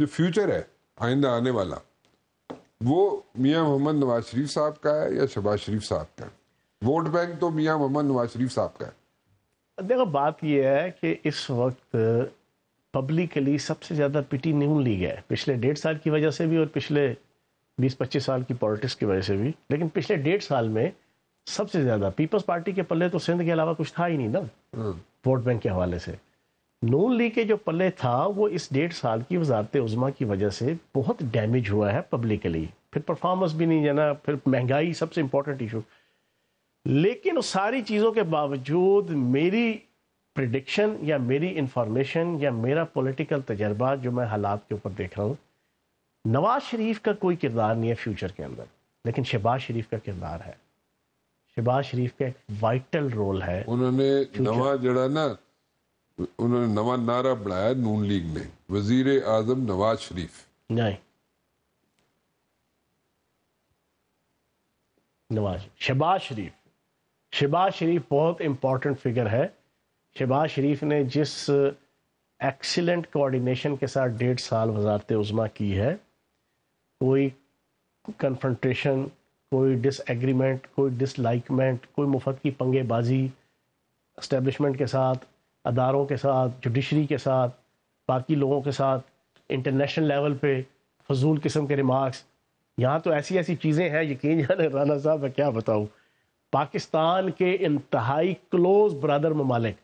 जो फ्यूचर है आइंदा आने वाला वो मियाँ मोहम्मद नवाज शरीफ साहब का है या शहबाज शरीफ साहब का है वोट बैंक तो मियाँ मोहम्मद नवाज शरीफ साहब का है देखो बात यह है कि इस वक्त पब्लिकली सबसे ज़्यादा पिटी न्यू लीग है पिछले डेढ़ साल की वजह से भी और पिछले बीस पच्चीस साल की पॉलिटिक्स की वजह से भी लेकिन पिछले डेढ़ साल में सबसे ज़्यादा पीपल्स पार्टी के पल्ले तो सिंध के अलावा कुछ था ही नहीं ना हाँ। वोट बैंक के हवाले से नून लीग के जो पल्ले था वो इस डेढ़ साल की वजारत उजमा की वजह से बहुत डैमेज हुआ है पब्लिकली फिर परफॉर्मेंस भी नहीं जाना फिर महंगाई सबसे इंपॉर्टेंट इशू लेकिन उस सारी चीज़ों के बावजूद मेरी प्रडिक्शन या मेरी इंफॉर्मेशन या मेरा पोलिटिकल तजर्बा जो मैं हालात के ऊपर देख रहा हूँ नवाज शरीफ का कोई किरदार नहीं है फ्यूचर के अंदर लेकिन शहबाज शरीफ का किरदार है शहबाज शरीफ का एक वाइटल रोल है उन्होंने नवा जड़ा ना उन्होंने नवा नारा बढ़ाया नून लीग ने वजीर आजम नवाज शरीफ नहीं नवाज शहबाज शरीफ शहबाज शरीफ बहुत इम्पोर्टेंट फिगर है शहबाज शरीफ ने जिस एक्सीलेंट कोऑर्डिनेशन के साथ डेढ़ साल वजारत उज़मा की है कोई कन्फ्रंटेशन कोई डिसएग्रीमेंट कोई डिसलाइकमेंट कोई मुफत की पंगेबाजी इस्टेब्लिशमेंट के साथ अदारों के साथ जुडिशरी के साथ बाकी लोगों के साथ इंटरनेशनल लेवल पे फजूल किस्म के रिमार्क्स यहाँ तो ऐसी ऐसी चीज़ें हैं यकीन जान राना साहब मैं क्या बताऊँ पाकिस्तान के इंतहाई क्लोज ब्रदर ममालिक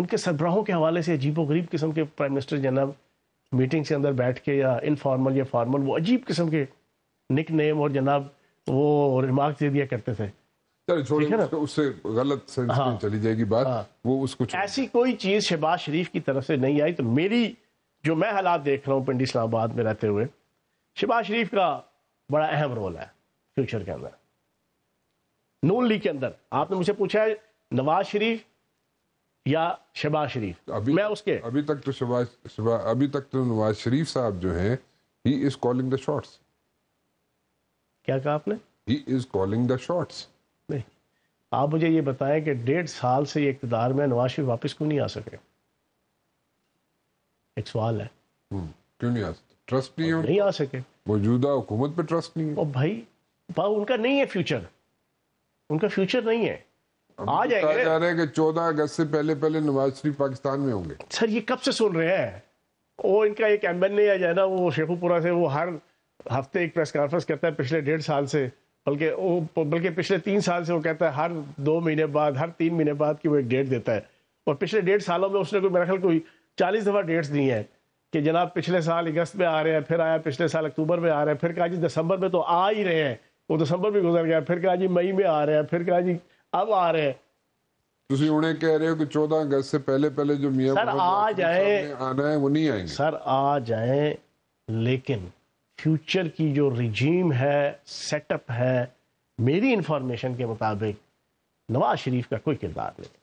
उनके सरबराहों के हवाले से अजीब व गरीब किस्म के प्राइम मिनिस्टर जनाब मीटिंग से अंदर बैठ के या इनफॉर्मल या फॉर्मल वो अजीब किस्म के निक नेम और जनाब वो रिमार्क दे दिया करते थे उससे गलत सेंस हाँ, में चली जाएगी बात हाँ, वो उसको ऐसी कोई चीज़ शहबाज शरीफ की तरफ से नहीं आई तो मेरी जो मैं हालात देख रहा हूँ पिंडी इस्लामाबाद में रहते हुए शहबाज शरीफ का बड़ा अहम रोल है फ्यूचर के अंदर नून लीग के अंदर आपने मुझे पूछा है नवाज शरीफ या शहबाज शरीफ अभी मैं उसके अभी तक तो शहबाज अभी तक तो नवाज शरीफ साहब जो है he is calling the shots क्या कहा आपने he is calling the shots नहीं आप मुझे ये बताएं कि डेढ़ साल से ये इकतदार में नवाज शरीफ वापस क्यों नहीं आ सके एक सवाल है हम्म, क्यों नहीं आ सके ट्रस्ट नहीं नहीं आ सके मौजूदा हुकूमत पे ट्रस्ट नहीं है और भाई भाव उनका नहीं है फ्यूचर उनका फ्यूचर नहीं है आ जाएंगे जा रहे हैं कि चौदह अगस्त से पहले पहले नवाज शरीफ पाकिस्तान में होंगे सर ये कब से सुन रहे हैं वो इनका एक एम एन ए जो है ना वो शेखुपुरा से वो हर हफ्ते एक प्रेस कॉन्फ्रेंस करता है पिछले डेढ़ साल से बल्कि वो बल्कि पिछले तीन साल से वो कहता है हर दो महीने बाद हर तीन महीने बाद की वो एक डेट देता है और पिछले डेढ़ सालों में उसने कोई मेरा ख्याल कोई चालीस दफ़ा डेट्स दी हैं कि जनाब पिछले साल अगस्त में आ रहे हैं फिर आया पिछले साल अक्टूबर में आ रहे हैं फिर कहा जी दिसंबर में तो आ ही रहे हैं वो दिसंबर भी गुजर गया फिर कहा जी मई में आ रहे हैं फिर कहा जी अब आ रहे हैं ਤੁਸੀਂ ਹੁਣੇ ਕਹਿ ਰਹੇ ਹੋ ਕਿ 14 ਅਗਸਤ ਸੇ पहले ਪਹਿਲੇ ਜੋ ਮੀਆਂ ਸਰ ਆ ਜਾਏ ਆਣਾ ਹੈ ਉਹ ਨਹੀਂ ਆएंगे फ्यूचर की जो रिजीम है सेटअप है मेरी इंफॉर्मेशन के मुताबिक नवाज शरीफ का कोई किरदार नहीं